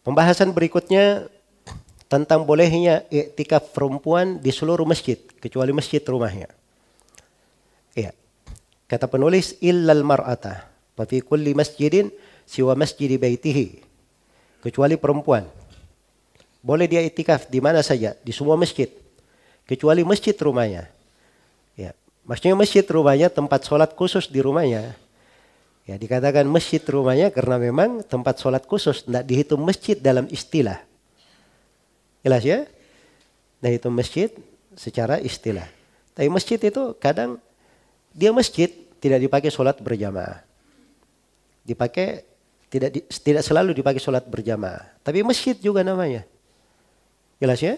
Pembahasan berikutnya tentang bolehnya iktikaf perempuan di seluruh masjid kecuali masjid rumahnya. Iya, Kata penulis illal mar'ata fa fi kulli masjidin siwa masjidi baitihi. Kecuali perempuan boleh dia itikaf di mana saja, di semua masjid. Kecuali masjid rumahnya. Ya, maksudnya masjid rumahnya tempat sholat khusus di rumahnya. Ya, dikatakan masjid rumahnya karena memang tempat sholat khusus. Tidak dihitung masjid dalam istilah. Jelas ya? Nah itu masjid secara istilah. Tapi masjid itu kadang dia masjid tidak dipakai sholat berjamaah. Dipakai tidak di, tidak selalu dipakai sholat berjamaah. Tapi masjid juga namanya. Jelas ya?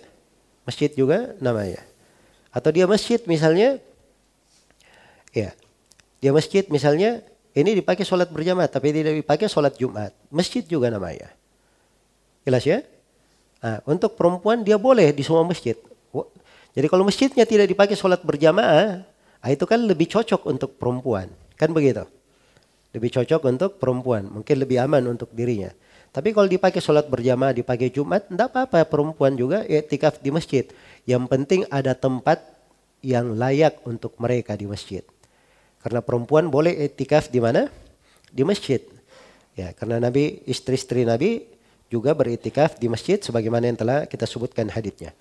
Masjid juga namanya. Atau dia masjid misalnya, ya, dia masjid misalnya, ini dipakai sholat berjamaah, tapi tidak dipakai sholat Jumat. Masjid juga namanya. Jelas ya? Nah, untuk perempuan dia boleh di semua masjid. Jadi kalau masjidnya tidak dipakai sholat berjamaah, ah, itu kan lebih cocok untuk perempuan. Kan begitu? Lebih cocok untuk perempuan, mungkin lebih aman untuk dirinya. Tapi kalau dipakai sholat berjamaah, dipakai Jumat, enggak apa-apa perempuan juga etikaf di masjid. Yang penting ada tempat yang layak untuk mereka di masjid. Karena perempuan boleh etikaf di mana? Di masjid. Ya, karena Nabi istri-istri Nabi juga beritikaf di masjid sebagaimana yang telah kita sebutkan hadisnya.